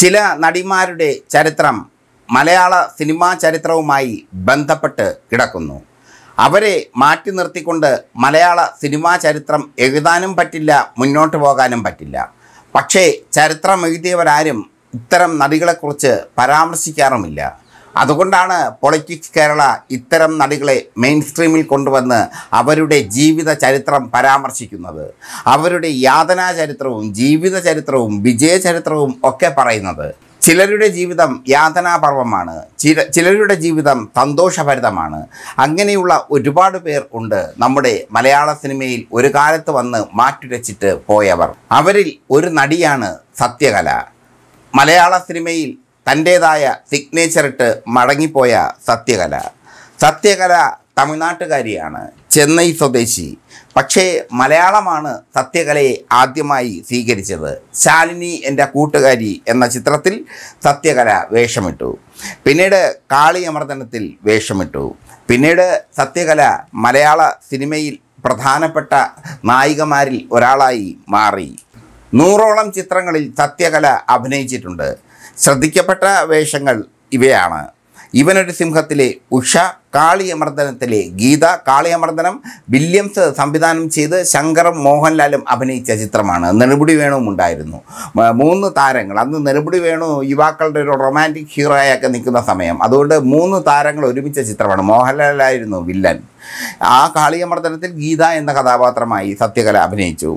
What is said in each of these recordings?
ചില നടിമാരുടെ ചരിത്രം മലയാള സിനിമാ ചരിത്രവുമായി ബന്ധപ്പെട്ട് കിടക്കുന്നു അവരെ മാറ്റി നിർത്തിക്കൊണ്ട് മലയാള സിനിമാ ചരിത്രം എഴുതാനും പറ്റില്ല മുന്നോട്ട് പോകാനും പറ്റില്ല പക്ഷേ ചരിത്രം എഴുതിയവരാരും ഇത്തരം നടികളെക്കുറിച്ച് പരാമർശിക്കാറുമില്ല അതുകൊണ്ടാണ് പൊളിറ്റിക്സ് കേരള ഇത്തരം നടികളെ മെയിൻ സ്ട്രീമിൽ കൊണ്ടുവന്ന് അവരുടെ ജീവിത ചരിത്രം പരാമർശിക്കുന്നത് അവരുടെ യാതനാ ചരിത്രവും ജീവിത ചരിത്രവും വിജയ ചരിത്രവും ഒക്കെ പറയുന്നത് ചിലരുടെ ജീവിതം യാതനാപർവമാണ് ചില ചിലരുടെ ജീവിതം സന്തോഷഭരിതമാണ് അങ്ങനെയുള്ള ഒരുപാട് പേർ ഉണ്ട് നമ്മുടെ മലയാള സിനിമയിൽ ഒരു കാലത്ത് വന്ന് മാറ്റുരച്ചിട്ട് പോയവർ അവരിൽ ഒരു നടിയാണ് സത്യകല മലയാള സിനിമയിൽ തൻ്റേതായ സിഗ്നേച്ചർ ഇട്ട് മടങ്ങിപ്പോയ സത്യകല സത്യകല തമിഴ്നാട്ടുകാരിയാണ് ചെന്നൈ സ്വദേശി പക്ഷേ മലയാളമാണ് സത്യകലയെ ആദ്യമായി സ്വീകരിച്ചത് ശാലിനി എൻ്റെ കൂട്ടുകാരി എന്ന ചിത്രത്തിൽ സത്യകല വേഷമിട്ടു പിന്നീട് കാളിയമർദ്ദനത്തിൽ വേഷമിട്ടു പിന്നീട് സത്യകല മലയാള സിനിമയിൽ പ്രധാനപ്പെട്ട നായികമാരിൽ ഒരാളായി മാറി നൂറോളം ചിത്രങ്ങളിൽ സത്യകല അഭിനയിച്ചിട്ടുണ്ട് ശ്രദ്ധിക്കപ്പെട്ട വേഷങ്ങൾ ഇവയാണ് ഇവനൊരു സിംഹത്തിലെ ഉഷ കാളിയമർദ്ദനത്തിലെ ഗീത കാളിയമർദ്ദനം വില്യംസ് സംവിധാനം ചെയ്ത് ശങ്കറും മോഹൻലാലും അഭിനയിച്ച ചിത്രമാണ് നെടുപുടി വേണുവും ഉണ്ടായിരുന്നു മൂന്ന് താരങ്ങൾ അന്ന് നെടുപുടി വേണു യുവാക്കളുടെ ഒരു റൊമാൻറ്റിക് ഹീറോയൊക്കെ നിൽക്കുന്ന സമയം അതുകൊണ്ട് മൂന്ന് താരങ്ങൾ ഒരുമിച്ച ചിത്രമാണ് മോഹൻലാലായിരുന്നു വില്ലൻ ആ കാളിയമർദ്ദനത്തിൽ ഗീത എന്ന കഥാപാത്രമായി സത്യകല അഭിനയിച്ചു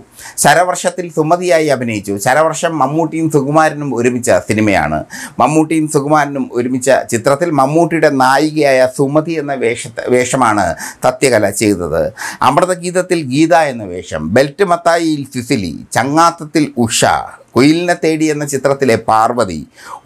ശരവർഷത്തിൽ സുമതിയായി അഭിനയിച്ചു ശരവർഷം മമ്മൂട്ടിയും സുകുമാരനും ഒരുമിച്ച സിനിമയാണ് മമ്മൂട്ടിയും സുകുമാരനും ഒരുമിച്ച ചിത്രത്തിൽ മമ്മൂട്ടിയുടെ നായികയായ സുമതി എന്ന വേഷ വേഷമാണ് സത്യകല ചെയ്തത് അമൃതഗീതത്തിൽ ഗീത എന്ന വേഷം ബെൽറ്റ് മത്തായിയിൽ സിസിലി ചങ്ങാത്തത്തിൽ ഉഷ കുയിലിനെ തേടി എന്ന ചിത്രത്തിലെ പാർവതി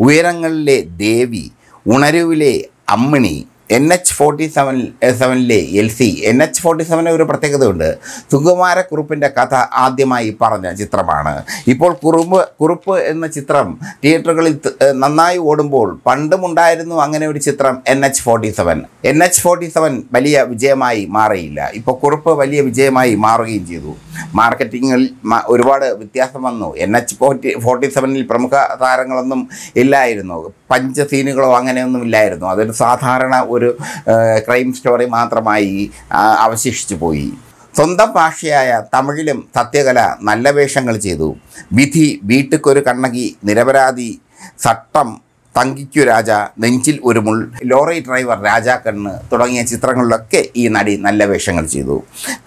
ഉയരങ്ങളിലെ ദേവി ഉണരുവിലെ Ammini N H forty seven സെവനിലെ L C N H forty സെവന് ഒരു പ്രത്യേകതയുണ്ട് സുകുമാരക്കുറുപ്പിൻ്റെ കഥ ആദ്യമായി പറഞ്ഞ ചിത്രമാണ് ഇപ്പോൾ കുറുമ്പ് കുറുപ്പ് എന്ന ചിത്രം തിയേറ്ററുകളിൽ നന്നായി ഓടുമ്പോൾ പണ്ടുമുണ്ടായിരുന്നു അങ്ങനെ ഒരു ചിത്രം N H forty seven N H forty seven വലിയ വിജയമായി മാറിയില്ല ഇപ്പോൾ കുറുപ്പ് വലിയ വിജയമായി മാറുകയും ചെയ്തു മാർക്കറ്റിങ്ങിൽ ഒരുപാട് വ്യത്യാസം വന്നു എൻ എച്ച് ഫോർട്ടി ഫോർട്ടി സെവനിൽ പ്രമുഖ താരങ്ങളൊന്നും ഇല്ലായിരുന്നു പഞ്ച സീനുകളോ അങ്ങനെയൊന്നും ഇല്ലായിരുന്നു അതൊരു സാധാരണ ഒരു ക്രൈം സ്റ്റോറി മാത്രമായി അവശേഷിച്ചു പോയി സ്വന്തം ഭാഷയായ തമിഴിലും സത്യകല നല്ല വേഷങ്ങൾ ചെയ്തു വിധി വീട്ടുക്കൊരു കണ്ണകി നിരപരാധി സട്ടം തങ്കിക്കു രാജ നെഞ്ചിൽ ഒരു മുൾ ലോറി ഡ്രൈവർ രാജാക്കണ്ണ് തുടങ്ങിയ ചിത്രങ്ങളിലൊക്കെ ഈ നടി നല്ല വേഷങ്ങൾ ചെയ്തു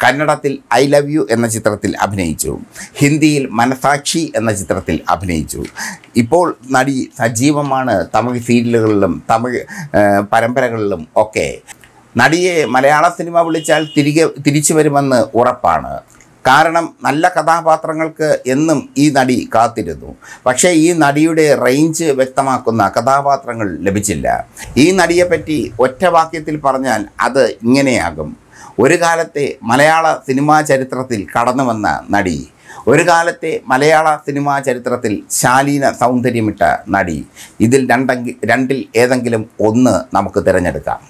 കന്നഡത്തിൽ ഐ ലവ് യു എന്ന ചിത്രത്തിൽ അഭിനയിച്ചു ഹിന്ദിയിൽ മനസാക്ഷി എന്ന ചിത്രത്തിൽ അഭിനയിച്ചു ഇപ്പോൾ നടി സജീവമാണ് തമിഴ് സീരിയലുകളിലും തമിഴ് പരമ്പരകളിലും ഒക്കെ നടിയെ മലയാള സിനിമ വിളിച്ചാൽ തിരികെ തിരിച്ചു വരുമെന്ന് ഉറപ്പാണ് കാരണം നല്ല കഥാപാത്രങ്ങൾക്ക് എന്നും ഈ നടി കാത്തിരുന്നു പക്ഷേ ഈ നടിയുടെ റേഞ്ച് വ്യക്തമാക്കുന്ന കഥാപാത്രങ്ങൾ ലഭിച്ചില്ല ഈ നടിയെപ്പറ്റി ഒറ്റ വാക്യത്തിൽ പറഞ്ഞാൽ അത് ഇങ്ങനെയാകും ഒരു കാലത്തെ മലയാള സിനിമാ ചരിത്രത്തിൽ കടന്നു വന്ന നടി ഒരു കാലത്തെ മലയാള സിനിമാ ചരിത്രത്തിൽ ശാലീന സൗന്ദര്യമിട്ട നടി ഇതിൽ രണ്ടെങ്കിൽ രണ്ടിൽ ഏതെങ്കിലും ഒന്ന് നമുക്ക് തിരഞ്ഞെടുക്കാം